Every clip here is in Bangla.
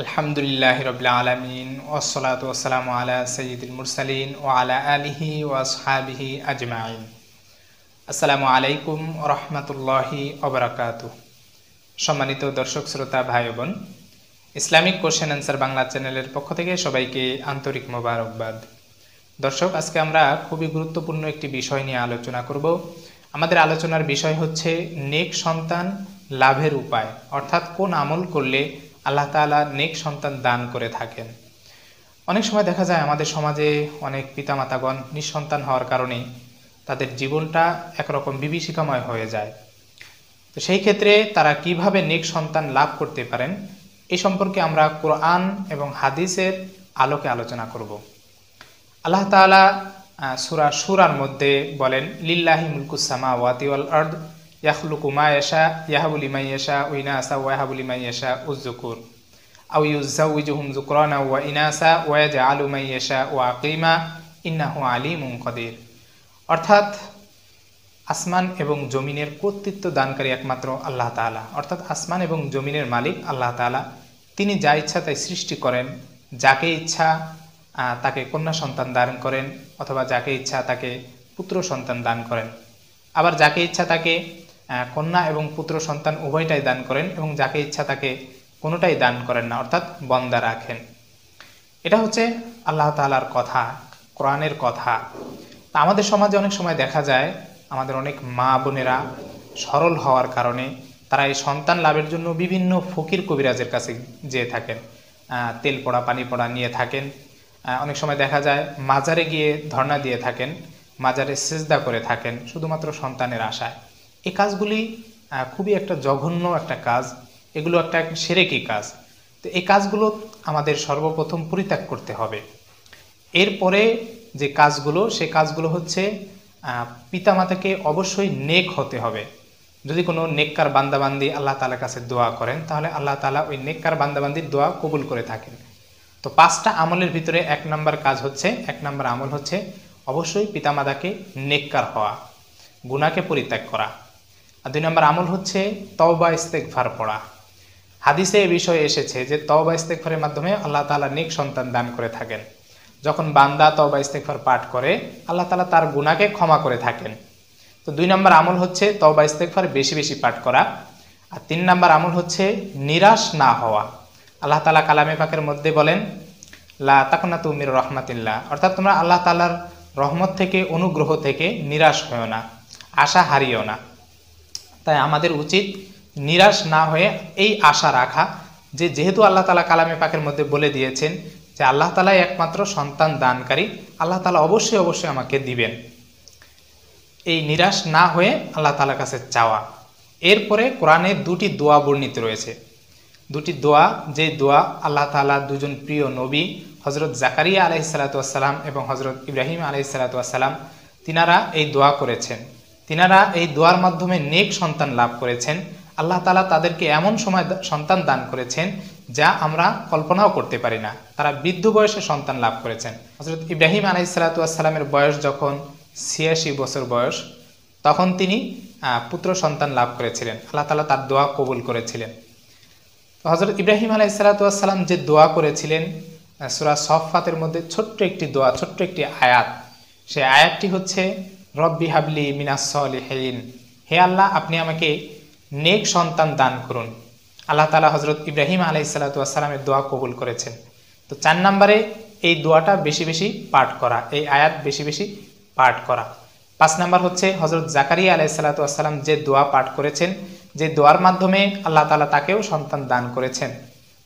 আলহামদুলিল্লাহ রবিল আলমিন ওসলাত ওসালাম আলা সঈদুল মুরসালিন ও আলা আলিহি ওয়াসহাবিহি আজমাইন আসসালামু আলাইকুম রহমতুল্লাহি অবরাকাত সম্মানিত দর্শক শ্রোতা ভাই বোন ইসলামিক কোশ্চেন অ্যান্সার বাংলা চ্যানেলের পক্ষ থেকে সবাইকে আন্তরিক মোবারকবাদ দর্শক আজকে আমরা খুবই গুরুত্বপূর্ণ একটি বিষয় নিয়ে আলোচনা করব আমাদের আলোচনার বিষয় হচ্ছে নেক সন্তান লাভের উপায় অর্থাৎ কোন আমল করলে আল্লাহ তালা নেক সন্তান দান করে থাকেন অনেক সময় দেখা যায় আমাদের সমাজে অনেক পিতামাতাগণ নিঃসন্তান হওয়ার কারণে তাদের জীবনটা একরকম বিভীষিকাময় হয়ে যায় তো সেই ক্ষেত্রে তারা কিভাবে নেক সন্তান লাভ করতে পারেন এ সম্পর্কে আমরা কোরআন এবং হাদিসের আলোকে আলোচনা করব আল্লাহ তালা সুরা সুরার মধ্যে বলেন লিল্লাহি মুলকুসামা ওয়াতিওয়াল আর্দ ইয়াখলুকু মা ইয়াশা ইয়াহাবুলি মাই ইয়াশা ও ইনাসা ওয়াহাবুলি মাই ইয়াশা উজ্জুকুর আউ ইউজাউজুহুম জুকরানা ওয়া ইনাসা ওয়াজা আলু মাই ইয়াশা ওয়া আকিমা ইন্নাহু অর্থাৎ আসমান এবং জমিনের কর্তৃত্ব দানকারী একমাত্র আল্লাহ তালা অর্থাৎ আসমান এবং জমিনের মালিক আল্লাহ তালা তিনি যা ইচ্ছা তাই সৃষ্টি করেন যাকে ইচ্ছা তাকে কন্যা সন্তান দান করেন অথবা যাকে ইচ্ছা তাকে পুত্র সন্তান দান করেন আবার যাকে ইচ্ছা তাকে কন্যা এবং পুত্র সন্তান উভয়টাই দান করেন এবং যাকে ইচ্ছা তাকে কোনোটাই দান করেন না অর্থাৎ বন্দা রাখেন এটা হচ্ছে আল্লাহ তালার কথা কোরআনের কথা আমাদের সমাজে অনেক সময় দেখা যায় আমাদের অনেক মা বোনেরা সরল হওয়ার কারণে তারা এই সন্তান লাভের জন্য বিভিন্ন ফকির কবিরাজের কাছে যেয়ে থাকেন তেল পড়া পানি পড়া নিয়ে থাকেন অনেক সময় দেখা যায় মাজারে গিয়ে ধর্ণা দিয়ে থাকেন মাজারে সেজদা করে থাকেন শুধুমাত্র সন্তানের আশায় এই কাজগুলি খুবই একটা জঘন্য একটা কাজ এগুলো একটা সেরেকি কাজ তো এই কাজগুলো আমাদের সর্বপ্রথম পরিত্যাগ করতে হবে এরপরে যে কাজগুলো সে কাজগুলো হচ্ছে পিতামাতাকে অবশ্যই নেক হতে হবে যদি কোনো নেককার বান্দাবান্দি আল্লাহ তালার কাছে দোয়া করেন তাহলে আল্লাহ তালা ওই নেককার বান্দাবান্দির দোয়া কবুল করে থাকেন তো পাঁচটা আমলের ভিতরে এক নাম্বার কাজ হচ্ছে এক নাম্বার আমল হচ্ছে অবশ্যই পিতামাতাকে নেককার হওয়া গুণাকে পরিত্যাগ করা আর দুই নম্বর আমল হচ্ছে তওবা ইস্তেকফার পড়া হাদিসে এ বিষয়ে এসেছে যে তওবা ইস্তেকফারের মাধ্যমে আল্লাহ তালা নিক সন্তান দান করে থাকেন যখন বান্দা তওবা ইস্তেকফার পাঠ করে আল্লাহ তালা তার গুণাকে ক্ষমা করে থাকেন তো দুই নম্বর আমল হচ্ছে তওবা ইস্তেকফার বেশি বেশি পাঠ করা আর তিন নম্বর আমল হচ্ছে নিরাশ না হওয়া আল্লাহ তালা কালামে পাকের মধ্যে বলেন লা তাকনা তুমির রহমাতিল্লা অর্থাৎ তোমরা আল্লাহ তালার রহমত থেকে অনুগ্রহ থেকে নিরাশ হয়েও না আশা হারিও না তাই আমাদের উচিত নিরাশ না হয়ে এই আশা রাখা যে যেহেতু আল্লাহ তালা কালামে পাকের মধ্যে বলে দিয়েছেন যে আল্লাহ তালাই একমাত্র সন্তান দানকারী আল্লাহ তালা অবশ্যই অবশ্যই আমাকে দিবেন এই নিরাশ না হয়ে আল্লাহ তালার কাছে চাওয়া এরপরে কোরআনে দুটি দোয়া বর্ণিত রয়েছে দুটি দোয়া যে দোয়া আল্লাহ তালা দুজন প্রিয় নবী হজরত জাকারিয়া আলাইসালাতুয়াসাল্লাম এবং হজরত ইব্রাহিম আলাইসালাতুয়াসাল্লাম তিনারা এই দোয়া করেছেন তিনারা এই দোয়ার মাধ্যমে নেক সন্তান লাভ করেছেন আল্লাহ তালা তাদেরকে এমন সময় সন্তান দান করেছেন যা আমরা কল্পনাও করতে পারি না তারা বৃদ্ধ বয়সে সন্তান লাভ করেছেন হজরত ইব্রাহিম সালাতামের বয়স যখন ছিয়াশি বছর বয়স তখন তিনি পুত্র সন্তান লাভ করেছিলেন আল্লাহ তালা তার দোয়া কবুল করেছিলেন হজরত ইব্রাহিম সালাতাম যে দোয়া করেছিলেন সুরা সফাতের মধ্যে ছোট্ট একটি দোয়া ছোট্ট একটি আয়াত সেই আয়াতটি হচ্ছে রব্বি হাবলি হেলিন হে আল্লাহ আপনি আমাকে নেক সন্তান দান করুন আল্লাহ তালা হজরত ইব্রাহিম আলাইসাল্লাতুয়াসাল্লামের দোয়া কবুল করেছেন তো চার নম্বরে এই দোয়াটা বেশি বেশি পাঠ করা এই আয়াত বেশি বেশি পাঠ করা পাঁচ নম্বর হচ্ছে হজরত জাকারিয়া আলাইসাল্লাতুয়াসাল্লাম যে দোয়া পাঠ করেছেন যে দোয়ার মাধ্যমে আল্লাহ তালা তাকেও সন্তান দান করেছেন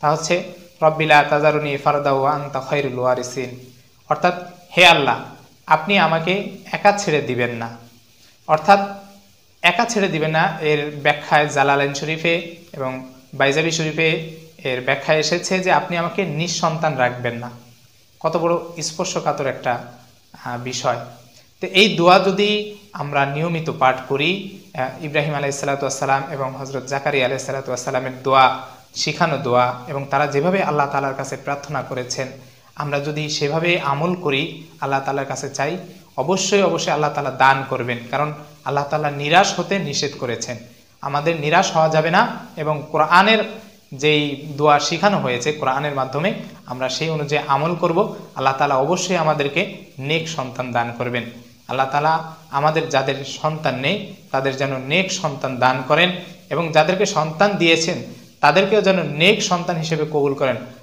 তা হচ্ছে রব্বিলা তাজারুনি ফারদাউ আন্তা খৈরুল ওয়ারিসিন অর্থাৎ হে আল্লাহ আপনি আমাকে একা ছেড়ে দিবেন না অর্থাৎ একা ছেড়ে দিবেন না এর ব্যাখ্যায় জালালেন শরীফে এবং বাইজাবি শরীফে এর ব্যাখ্যা এসেছে যে আপনি আমাকে নিঃসন্তান রাখবেন না কত বড় স্পর্শকাতর একটা বিষয় তো এই দোয়া যদি আমরা নিয়মিত পাঠ করি ইব্রাহিম আলাই সালাতাম এবং হজরত জাকারি আলাই সালাতামের দোয়া শিখানো দোয়া এবং তারা যেভাবে আল্লাহ তালার কাছে প্রার্থনা করেছেন আমরা যদি সেভাবে আমল করি আল্লাহ তালার কাছে চাই অবশ্যই অবশ্যই আল্লাহ তালা দান করবেন কারণ আল্লাহ তালা নিরাশ হতে নিষেধ করেছেন আমাদের নিরাশ হওয়া যাবে না এবং কোরআনের যেই দোয়া শেখানো হয়েছে কোরআনের মাধ্যমে আমরা সেই অনুযায়ী আমল করব আল্লাহ তালা অবশ্যই আমাদেরকে নেক সন্তান দান করবেন আল্লাহ তালা আমাদের যাদের সন্তান নেই তাদের যেন নেক সন্তান দান করেন এবং যাদেরকে সন্তান দিয়েছেন তাদেরকেও যেন নেক সন্তান হিসেবে কবুল করেন